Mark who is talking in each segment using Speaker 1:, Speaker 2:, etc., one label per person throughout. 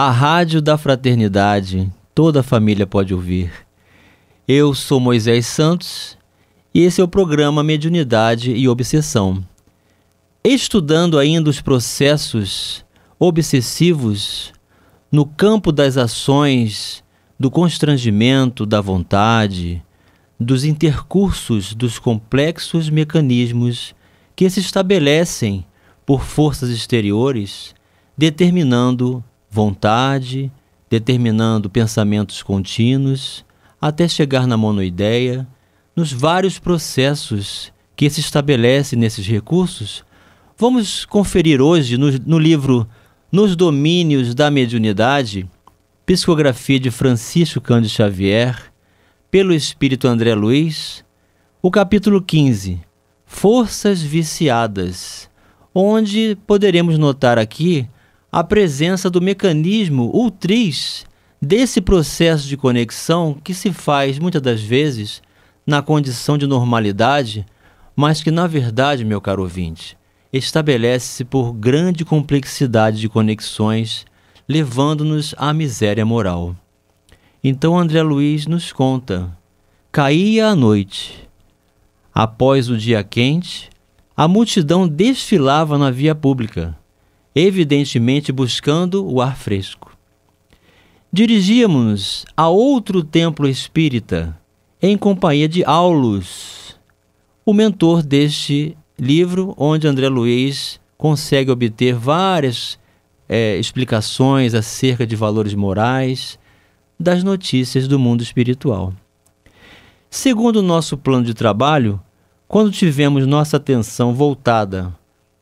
Speaker 1: a rádio da fraternidade, toda a família pode ouvir. Eu sou Moisés Santos e esse é o programa Mediunidade e Obsessão. Estudando ainda os processos obsessivos no campo das ações, do constrangimento da vontade, dos intercursos dos complexos mecanismos que se estabelecem por forças exteriores, determinando vontade, determinando pensamentos contínuos, até chegar na monoideia, nos vários processos que se estabelecem nesses recursos, vamos conferir hoje no, no livro Nos Domínios da Mediunidade, psicografia de Francisco Cândido Xavier, pelo espírito André Luiz, o capítulo 15, Forças Viciadas, onde poderemos notar aqui a presença do mecanismo ultriz desse processo de conexão que se faz muitas das vezes na condição de normalidade, mas que na verdade, meu caro ouvinte, estabelece-se por grande complexidade de conexões, levando-nos à miséria moral. Então André Luiz nos conta: caía a noite. Após o dia quente, a multidão desfilava na via pública evidentemente buscando o ar fresco. Dirigíamos-nos a outro templo espírita, em companhia de Aulus, o mentor deste livro, onde André Luiz consegue obter várias é, explicações acerca de valores morais, das notícias do mundo espiritual. Segundo o nosso plano de trabalho, quando tivemos nossa atenção voltada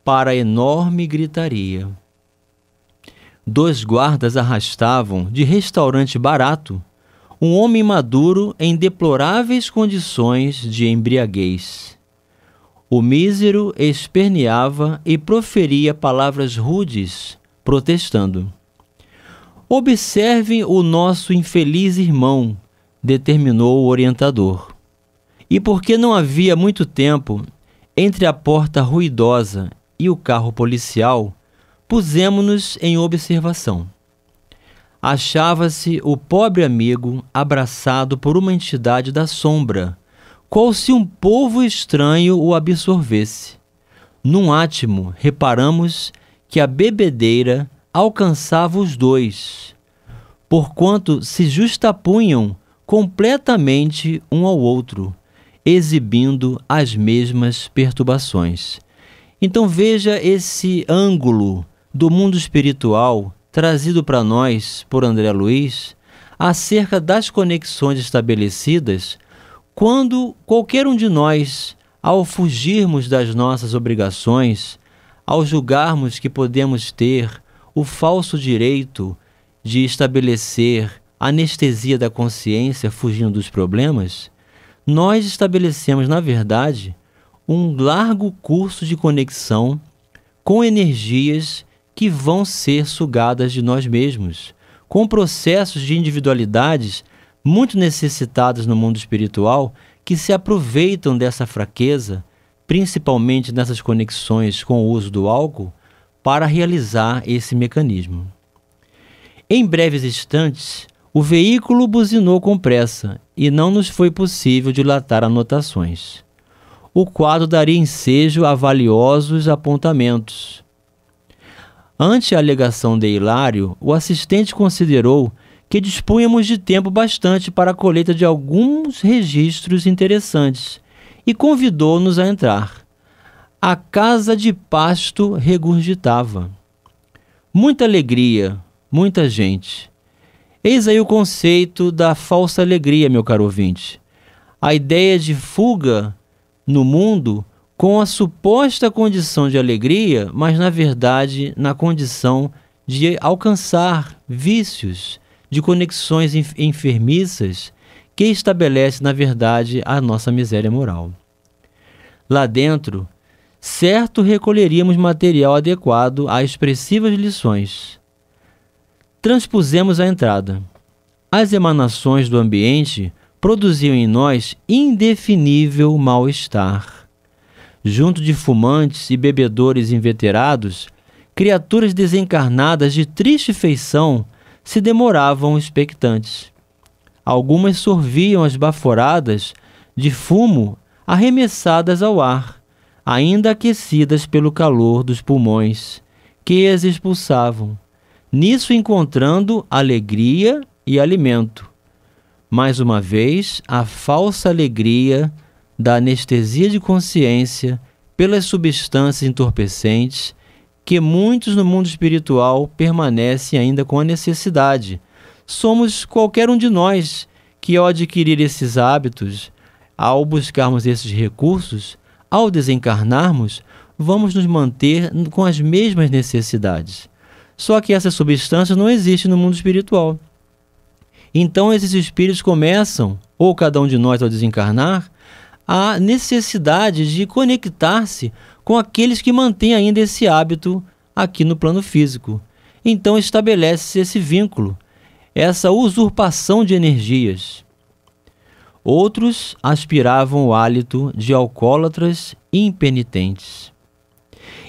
Speaker 1: para a enorme gritaria. Dois guardas arrastavam, de restaurante barato, um homem maduro em deploráveis condições de embriaguez. O mísero esperneava e proferia palavras rudes, protestando. Observem o nosso infeliz irmão, determinou o orientador. E porque não havia muito tempo entre a porta ruidosa e o carro policial, pusemos-nos em observação. Achava-se o pobre amigo abraçado por uma entidade da sombra, qual se um povo estranho o absorvesse. Num átimo, reparamos que a bebedeira alcançava os dois, porquanto se justapunham completamente um ao outro, exibindo as mesmas perturbações. Então veja esse ângulo do mundo espiritual trazido para nós por André Luiz acerca das conexões estabelecidas quando qualquer um de nós, ao fugirmos das nossas obrigações, ao julgarmos que podemos ter o falso direito de estabelecer anestesia da consciência fugindo dos problemas, nós estabelecemos, na verdade, um largo curso de conexão com energias que vão ser sugadas de nós mesmos, com processos de individualidades muito necessitadas no mundo espiritual que se aproveitam dessa fraqueza, principalmente nessas conexões com o uso do álcool, para realizar esse mecanismo. Em breves instantes, o veículo buzinou com pressa e não nos foi possível dilatar anotações o quadro daria ensejo a valiosos apontamentos. Ante a alegação de Hilário, o assistente considerou que dispunhamos de tempo bastante para a colheita de alguns registros interessantes e convidou-nos a entrar. A casa de pasto regurgitava. Muita alegria, muita gente. Eis aí o conceito da falsa alegria, meu caro ouvinte. A ideia de fuga no mundo com a suposta condição de alegria, mas na verdade na condição de alcançar vícios, de conexões enfermiças que estabelece na verdade a nossa miséria moral. Lá dentro, certo recolheríamos material adequado a expressivas lições. Transpusemos a entrada. As emanações do ambiente produziam em nós indefinível mal-estar. Junto de fumantes e bebedores inveterados, criaturas desencarnadas de triste feição se demoravam expectantes. Algumas sorviam as baforadas de fumo arremessadas ao ar, ainda aquecidas pelo calor dos pulmões, que as expulsavam, nisso encontrando alegria e alimento mais uma vez, a falsa alegria da anestesia de consciência pelas substâncias entorpecentes que muitos no mundo espiritual permanecem ainda com a necessidade. Somos qualquer um de nós que, ao adquirir esses hábitos, ao buscarmos esses recursos, ao desencarnarmos, vamos nos manter com as mesmas necessidades. Só que essa substância não existe no mundo espiritual. Então esses espíritos começam, ou cada um de nós ao desencarnar, a necessidade de conectar-se com aqueles que mantêm ainda esse hábito aqui no plano físico. Então estabelece-se esse vínculo, essa usurpação de energias. Outros aspiravam o hálito de alcoólatras impenitentes.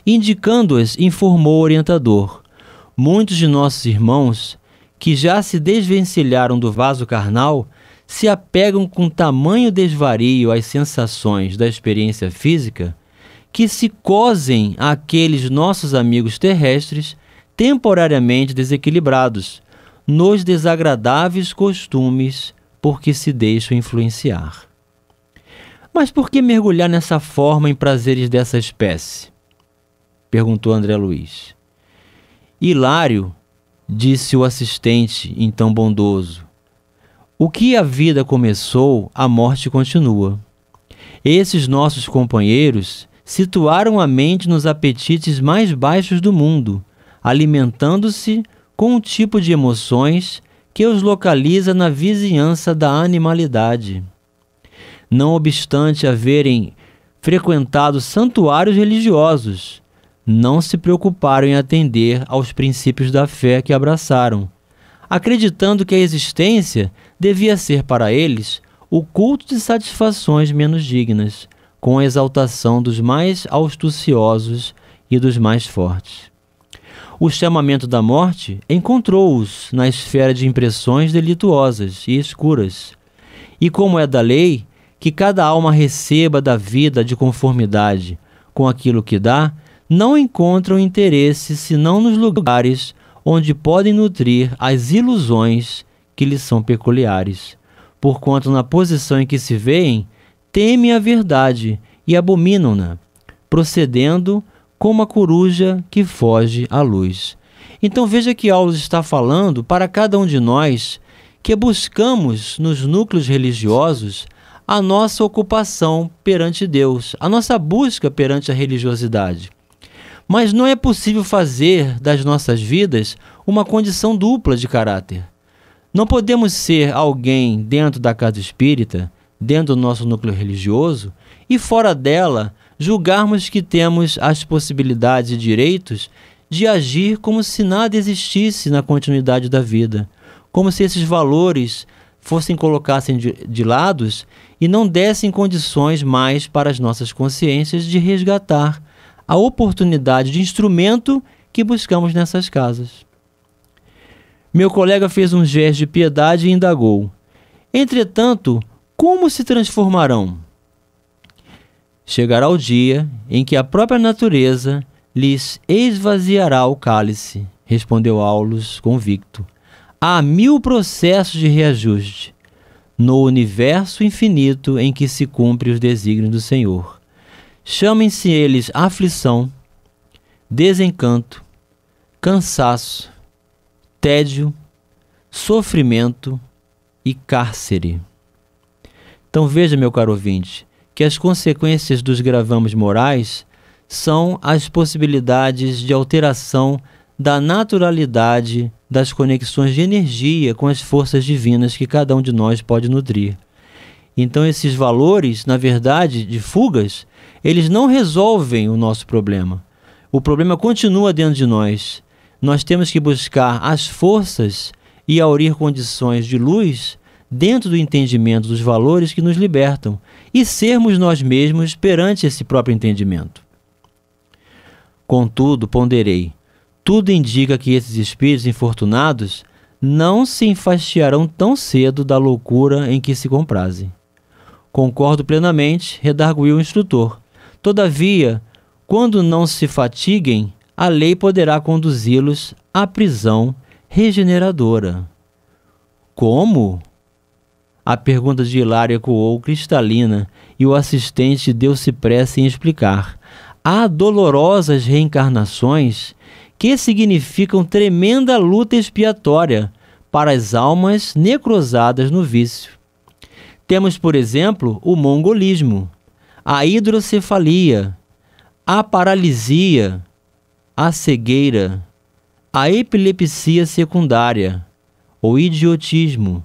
Speaker 1: Indicando-as, informou o orientador: Muitos de nossos irmãos que já se desvencilharam do vaso carnal, se apegam com tamanho desvario às sensações da experiência física, que se cosem àqueles nossos amigos terrestres temporariamente desequilibrados, nos desagradáveis costumes porque se deixam influenciar. Mas por que mergulhar nessa forma em prazeres dessa espécie? Perguntou André Luiz. Hilário Disse o assistente, então bondoso. O que a vida começou, a morte continua. Esses nossos companheiros situaram a mente nos apetites mais baixos do mundo, alimentando-se com um tipo de emoções que os localiza na vizinhança da animalidade. Não obstante haverem frequentado santuários religiosos, não se preocuparam em atender aos princípios da fé que abraçaram, acreditando que a existência devia ser para eles o culto de satisfações menos dignas, com a exaltação dos mais austuciosos e dos mais fortes. O chamamento da morte encontrou-os na esfera de impressões delituosas e escuras. E como é da lei que cada alma receba da vida de conformidade com aquilo que dá, não encontram interesse senão nos lugares onde podem nutrir as ilusões que lhes são peculiares, porquanto na posição em que se veem, temem a verdade e abominam-na, procedendo como a coruja que foge à luz. Então veja que Aulus está falando para cada um de nós que buscamos nos núcleos religiosos a nossa ocupação perante Deus, a nossa busca perante a religiosidade. Mas não é possível fazer das nossas vidas uma condição dupla de caráter. Não podemos ser alguém dentro da casa espírita, dentro do nosso núcleo religioso, e fora dela julgarmos que temos as possibilidades e direitos de agir como se nada existisse na continuidade da vida, como se esses valores fossem colocassem de, de lados e não dessem condições mais para as nossas consciências de resgatar a oportunidade de instrumento que buscamos nessas casas. Meu colega fez um gesto de piedade e indagou: Entretanto, como se transformarão? Chegará o dia em que a própria natureza lhes esvaziará o cálice, respondeu Aulus convicto. Há mil processos de reajuste no universo infinito em que se cumpre os desígnios do Senhor. Chamem-se eles aflição, desencanto, cansaço, tédio, sofrimento e cárcere. Então veja, meu caro ouvinte, que as consequências dos gravamos morais são as possibilidades de alteração da naturalidade das conexões de energia com as forças divinas que cada um de nós pode nutrir. Então esses valores, na verdade, de fugas, eles não resolvem o nosso problema. O problema continua dentro de nós. Nós temos que buscar as forças e aurir condições de luz dentro do entendimento dos valores que nos libertam e sermos nós mesmos perante esse próprio entendimento. Contudo, ponderei: tudo indica que esses espíritos infortunados não se enfastiarão tão cedo da loucura em que se comprazem. Concordo plenamente, redarguiu o instrutor. Todavia, quando não se fatiguem, a lei poderá conduzi-los à prisão regeneradora. Como? A pergunta de Hilário ecoou cristalina e o assistente deu-se pressa em explicar. Há dolorosas reencarnações que significam tremenda luta expiatória para as almas necrosadas no vício. Temos, por exemplo, o mongolismo, a hidrocefalia, a paralisia, a cegueira, a epilepsia secundária, o idiotismo,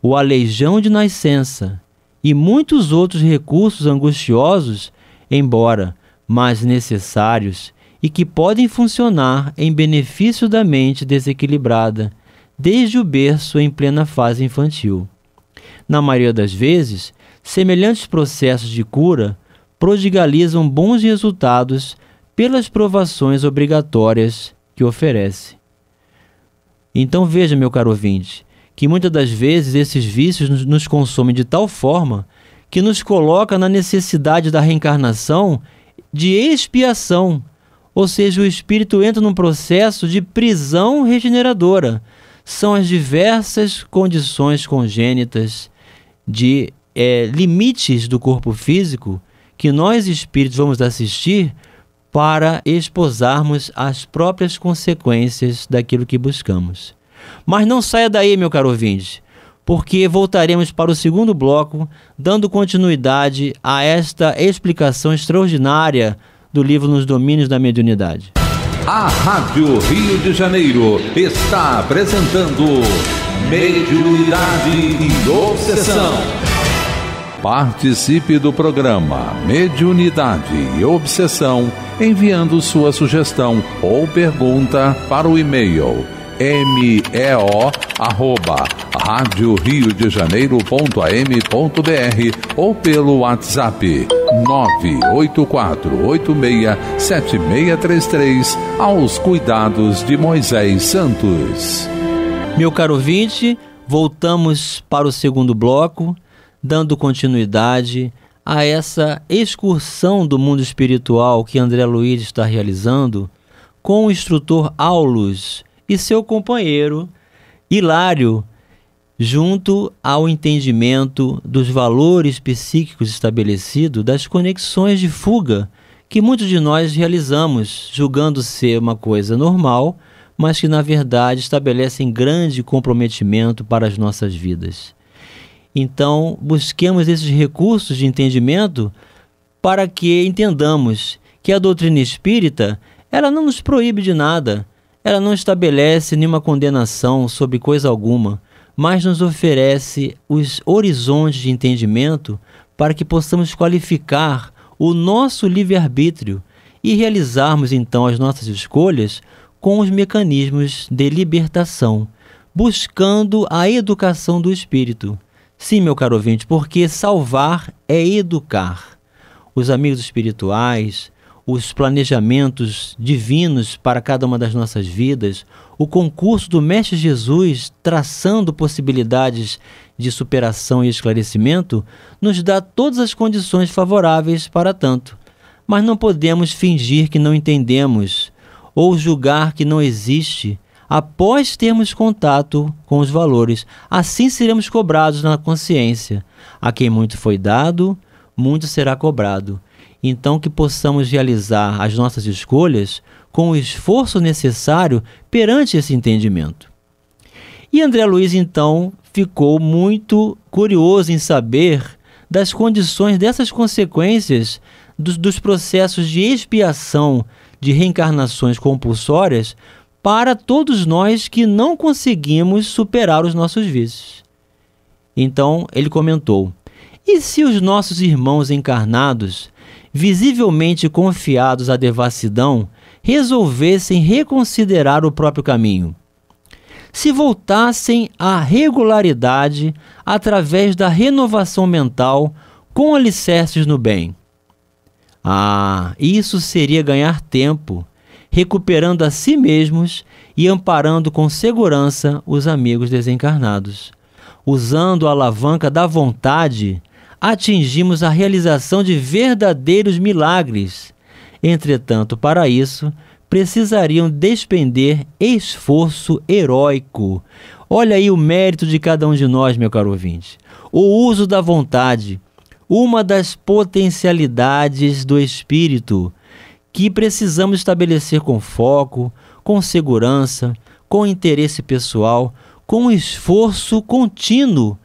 Speaker 1: o aleijão de nascença e muitos outros recursos angustiosos, embora mais necessários e que podem funcionar em benefício da mente desequilibrada, desde o berço em plena fase infantil. Na maioria das vezes, semelhantes processos de cura prodigalizam bons resultados pelas provações obrigatórias que oferece. Então veja, meu caro ouvinte, que muitas das vezes esses vícios nos consomem de tal forma que nos coloca na necessidade da reencarnação de expiação, ou seja, o espírito entra num processo de prisão regeneradora, são as diversas condições congênitas de é, limites do corpo físico que nós espíritos vamos assistir para esposarmos as próprias consequências daquilo que buscamos. Mas não saia daí, meu caro ouvinte, porque voltaremos para o segundo bloco, dando continuidade a esta explicação extraordinária do livro Nos Domínios da Mediunidade.
Speaker 2: A Rádio Rio de Janeiro está apresentando Mediunidade e Obsessão. Participe do programa Mediunidade e Obsessão enviando sua sugestão ou pergunta para o e-mail meo arroba rádio Rio de Janeiro ponto am ponto br ou pelo WhatsApp 984867633
Speaker 1: aos cuidados de Moisés Santos. Meu caro ouvinte, voltamos para o segundo bloco, dando continuidade a essa excursão do mundo espiritual que André Luiz está realizando com o instrutor Aulus e seu companheiro Hilário, junto ao entendimento dos valores psíquicos estabelecidos, das conexões de fuga que muitos de nós realizamos, julgando ser uma coisa normal, mas que na verdade estabelecem grande comprometimento para as nossas vidas. Então, busquemos esses recursos de entendimento para que entendamos que a doutrina espírita, ela não nos proíbe de nada, ela não estabelece nenhuma condenação sobre coisa alguma, mas nos oferece os horizontes de entendimento para que possamos qualificar o nosso livre-arbítrio e realizarmos então as nossas escolhas com os mecanismos de libertação, buscando a educação do espírito. Sim, meu caro ouvinte, porque salvar é educar. Os amigos espirituais, os planejamentos divinos para cada uma das nossas vidas, o concurso do Mestre Jesus traçando possibilidades de superação e esclarecimento, nos dá todas as condições favoráveis para tanto. Mas não podemos fingir que não entendemos ou julgar que não existe após termos contato com os valores. Assim seremos cobrados na consciência. A quem muito foi dado, muito será cobrado. Então, que possamos realizar as nossas escolhas com o esforço necessário perante esse entendimento. E André Luiz, então, ficou muito curioso em saber das condições dessas consequências dos, dos processos de expiação de reencarnações compulsórias para todos nós que não conseguimos superar os nossos vícios. Então, ele comentou: E se os nossos irmãos encarnados visivelmente confiados à devassidão, resolvessem reconsiderar o próprio caminho. Se voltassem à regularidade através da renovação mental com alicerces no bem. Ah, isso seria ganhar tempo, recuperando a si mesmos e amparando com segurança os amigos desencarnados. Usando a alavanca da vontade, atingimos a realização de verdadeiros milagres. Entretanto, para isso, precisariam despender esforço heróico. Olha aí o mérito de cada um de nós, meu caro ouvinte. O uso da vontade, uma das potencialidades do espírito que precisamos estabelecer com foco, com segurança, com interesse pessoal, com esforço contínuo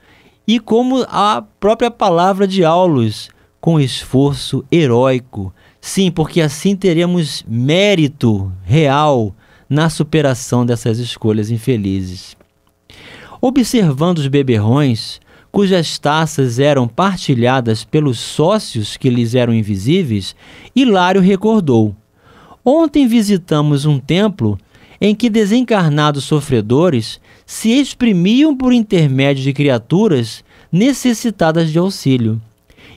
Speaker 1: e como a própria palavra de Aulus, com esforço heróico. Sim, porque assim teremos mérito real na superação dessas escolhas infelizes. Observando os beberrões, cujas taças eram partilhadas pelos sócios que lhes eram invisíveis, Hilário recordou: Ontem visitamos um templo em que desencarnados sofredores se exprimiam por intermédio de criaturas necessitadas de auxílio.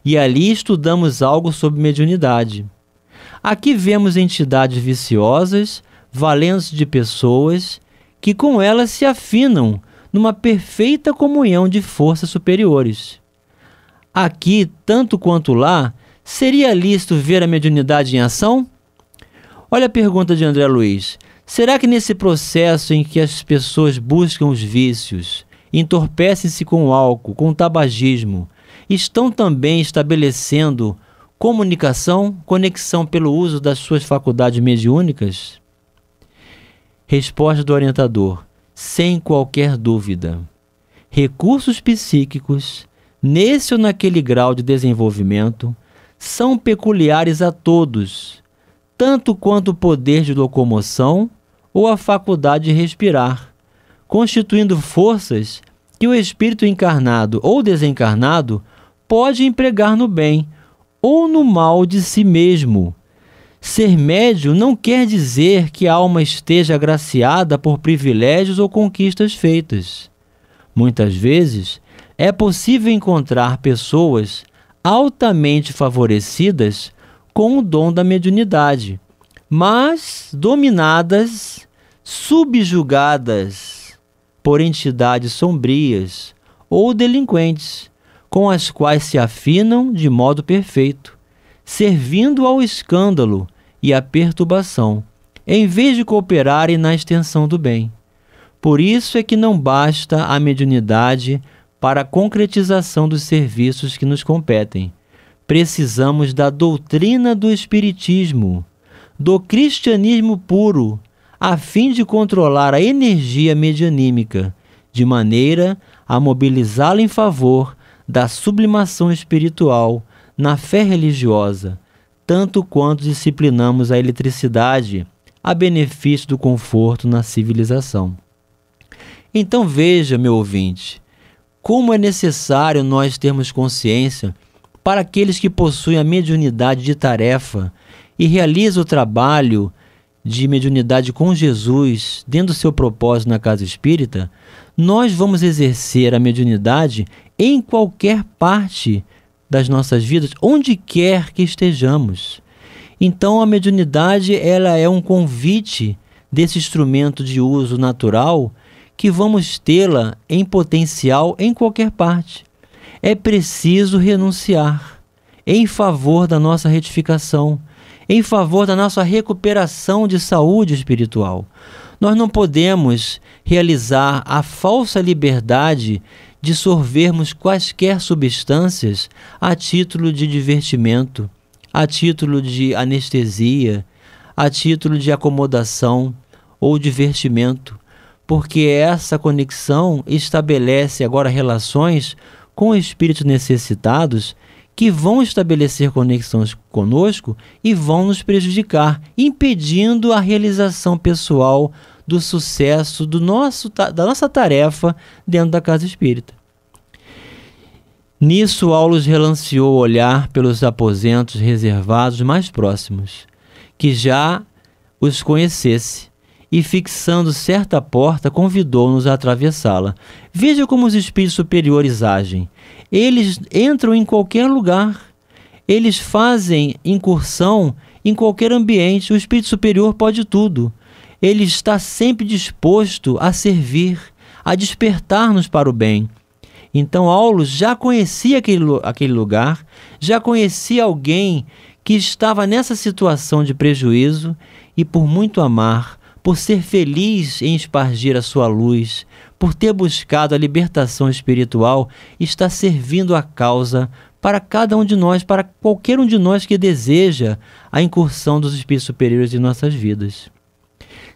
Speaker 1: E ali estudamos algo sobre mediunidade. Aqui vemos entidades viciosas, valentes de pessoas, que com elas se afinam numa perfeita comunhão de forças superiores. Aqui, tanto quanto lá, seria lícito ver a mediunidade em ação? Olha a pergunta de André Luiz. Será que nesse processo em que as pessoas buscam os vícios, entorpecem-se com o álcool, com o tabagismo, estão também estabelecendo comunicação, conexão pelo uso das suas faculdades mediúnicas? Resposta do orientador: sem qualquer dúvida. Recursos psíquicos, nesse ou naquele grau de desenvolvimento, são peculiares a todos, tanto quanto o poder de locomoção ou a faculdade de respirar, constituindo forças que o espírito encarnado ou desencarnado pode empregar no bem ou no mal de si mesmo. Ser médio não quer dizer que a alma esteja agraciada por privilégios ou conquistas feitas. Muitas vezes, é possível encontrar pessoas altamente favorecidas com o dom da mediunidade, mas dominadas, subjugadas por entidades sombrias ou delinquentes, com as quais se afinam de modo perfeito, servindo ao escândalo e à perturbação, em vez de cooperarem na extensão do bem. Por isso é que não basta a mediunidade para a concretização dos serviços que nos competem. Precisamos da doutrina do Espiritismo do cristianismo puro, a fim de controlar a energia medianímica, de maneira a mobilizá-la em favor da sublimação espiritual na fé religiosa, tanto quanto disciplinamos a eletricidade a benefício do conforto na civilização. Então veja, meu ouvinte, como é necessário nós termos consciência para aqueles que possuem a mediunidade de tarefa e realiza o trabalho de mediunidade com Jesus dentro do seu propósito na casa espírita, nós vamos exercer a mediunidade em qualquer parte das nossas vidas, onde quer que estejamos. Então a mediunidade ela é um convite desse instrumento de uso natural que vamos tê-la em potencial em qualquer parte. É preciso renunciar em favor da nossa retificação em favor da nossa recuperação de saúde espiritual. Nós não podemos realizar a falsa liberdade de sorvermos quaisquer substâncias a título de divertimento, a título de anestesia, a título de acomodação ou divertimento, porque essa conexão estabelece agora relações com espíritos necessitados que vão estabelecer conexões conosco e vão nos prejudicar, impedindo a realização pessoal do sucesso do nosso, da nossa tarefa dentro da casa espírita. Nisso, Aulus relanceou o olhar pelos aposentos reservados mais próximos, que já os conhecesse, e fixando certa porta, convidou-nos a atravessá-la. Veja como os espíritos superiores agem. Eles entram em qualquer lugar, eles fazem incursão em qualquer ambiente. O espírito superior pode tudo. Ele está sempre disposto a servir, a despertar-nos para o bem. Então, Aulus já conhecia aquele, aquele lugar, já conhecia alguém que estava nessa situação de prejuízo e, por muito amar, por ser feliz em espargir a sua luz, por ter buscado a libertação espiritual, está servindo a causa para cada um de nós, para qualquer um de nós que deseja a incursão dos espíritos superiores em nossas vidas.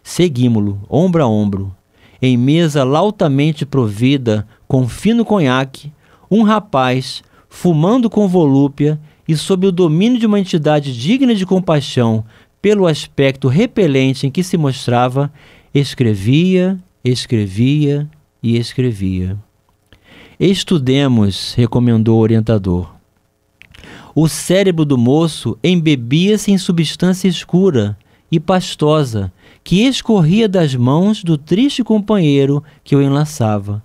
Speaker 1: seguimos lo ombro a ombro, em mesa lautamente provida com fino conhaque, um rapaz, fumando com volúpia e sob o domínio de uma entidade digna de compaixão pelo aspecto repelente em que se mostrava, escrevia, escrevia, e escrevia. Estudemos, recomendou o orientador. O cérebro do moço embebia-se em substância escura e pastosa que escorria das mãos do triste companheiro que o enlaçava.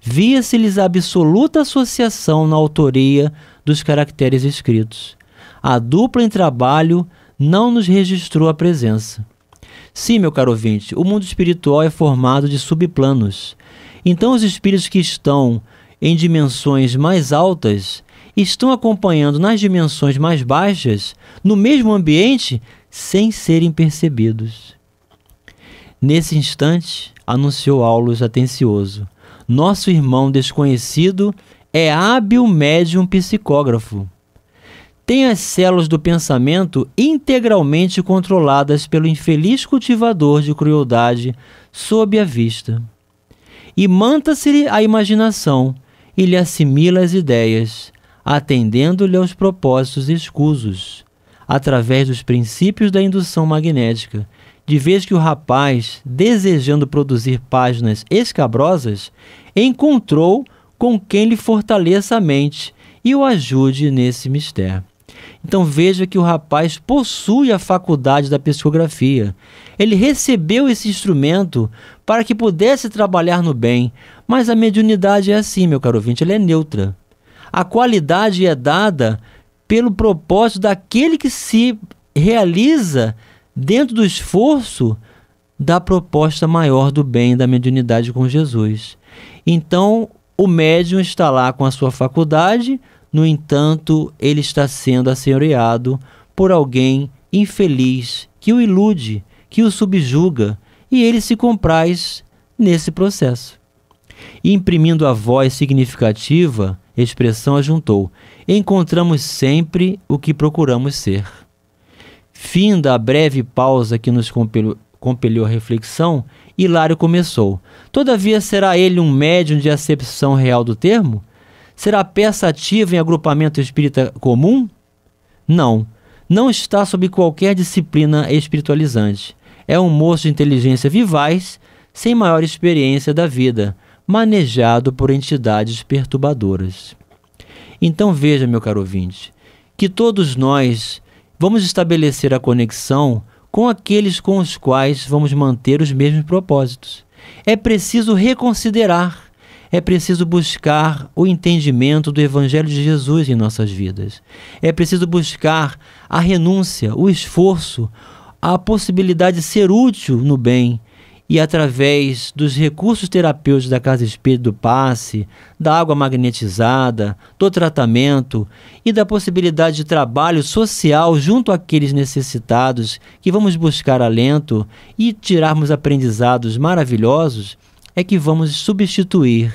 Speaker 1: Via-se-lhes a absoluta associação na autoria dos caracteres escritos. A dupla em trabalho não nos registrou a presença. Sim, meu caro ouvinte, o mundo espiritual é formado de subplanos então, os espíritos que estão em dimensões mais altas estão acompanhando nas dimensões mais baixas, no mesmo ambiente, sem serem percebidos. Nesse instante, anunciou Aulus atencioso: Nosso irmão desconhecido é hábil médium psicógrafo. Tem as células do pensamento integralmente controladas pelo infeliz cultivador de crueldade sob a vista e manta-se-lhe a imaginação e lhe assimila as ideias, atendendo-lhe aos propósitos escusos, através dos princípios da indução magnética, de vez que o rapaz, desejando produzir páginas escabrosas, encontrou com quem lhe fortaleça a mente e o ajude nesse mistério. Então veja que o rapaz possui a faculdade da psicografia. Ele recebeu esse instrumento para que pudesse trabalhar no bem, mas a mediunidade é assim, meu caro ouvinte, ela é neutra. A qualidade é dada pelo propósito daquele que se realiza dentro do esforço da proposta maior do bem da mediunidade com Jesus. Então, o médium está lá com a sua faculdade, no entanto, ele está sendo assenhoreado por alguém infeliz que o ilude, que o subjuga, e ele se compraz nesse processo. E imprimindo a voz significativa, expressão ajuntou: encontramos sempre o que procuramos ser. Finda a breve pausa que nos compeliu, compeliu a reflexão, Hilário começou: Todavia será ele um médium de acepção real do termo? Será peça ativa em agrupamento espírita comum? Não. Não está sob qualquer disciplina espiritualizante. É um moço de inteligência vivaz, sem maior experiência da vida, manejado por entidades perturbadoras. Então veja, meu caro ouvinte, que todos nós vamos estabelecer a conexão com aqueles com os quais vamos manter os mesmos propósitos. É preciso reconsiderar é preciso buscar o entendimento do Evangelho de Jesus em nossas vidas. É preciso buscar a renúncia, o esforço, a possibilidade de ser útil no bem. E através dos recursos terapêuticos da casa espírita, do passe, da água magnetizada, do tratamento e da possibilidade de trabalho social junto àqueles necessitados, que vamos buscar alento e tirarmos aprendizados maravilhosos, é que vamos substituir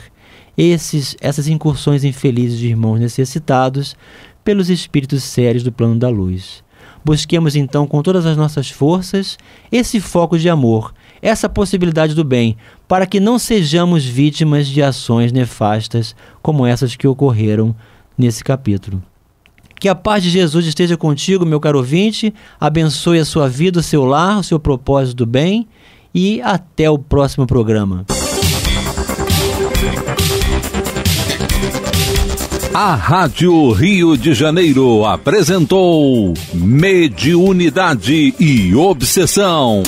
Speaker 1: esses, essas incursões infelizes de irmãos necessitados pelos espíritos sérios do plano da luz. Busquemos então com todas as nossas forças esse foco de amor, essa possibilidade do bem, para que não sejamos vítimas de ações nefastas como essas que ocorreram nesse capítulo. Que a paz de Jesus esteja contigo, meu caro ouvinte, abençoe a sua vida, o seu lar, o seu propósito do bem e até o próximo programa. A Rádio Rio de Janeiro
Speaker 2: apresentou Mediunidade e Obsessão.